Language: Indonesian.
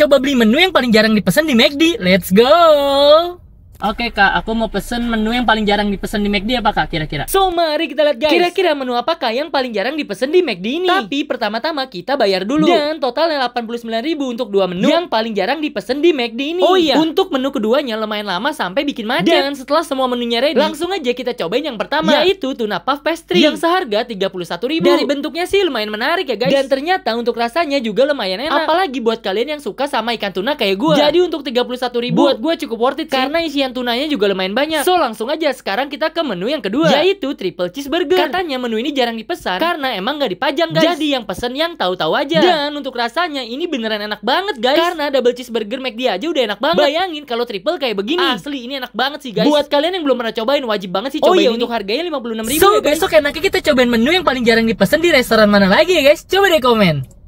Coba beli menu yang paling jarang dipesan di McD. Let's go! Oke kak, aku mau pesen menu yang paling jarang dipesen di McD apa kak kira-kira? So mari kita lihat guys Kira-kira menu apakah yang paling jarang dipesen di McD ini? Tapi pertama-tama kita bayar dulu Dan totalnya 89 ribu untuk dua menu ya. Yang paling jarang dipesen di McD ini Oh iya Untuk menu keduanya lumayan lama sampai bikin macet Dan setelah semua menunya ready Langsung aja kita cobain yang pertama ya. Yaitu tuna puff pastry iya. Yang seharga 31 ribu Dari bentuknya sih lumayan menarik ya guys Dan ternyata untuk rasanya juga lumayan enak Apalagi buat kalian yang suka sama ikan tuna kayak gue Jadi untuk 31 ribu Buat gue cukup worth it sih. Karena isian pilihan tunanya juga lumayan banyak. So langsung aja sekarang kita ke menu yang kedua yaitu triple cheeseburger. Katanya menu ini jarang dipesan karena emang gak dipajang guys. Jadi yang pesen yang tahu-tahu aja. Dan untuk rasanya ini beneran enak banget guys. Karena double cheeseburger McD aja udah enak banget. Bayangin kalau triple kayak begini. Asli ini enak banget sih guys. Buat kalian yang belum pernah cobain wajib banget sih oh cobain. Oh iya ini. untuk harganya 56.000 so, ya besok enaknya kita cobain menu yang paling jarang dipesan di restoran mana lagi ya guys. Coba deh komen.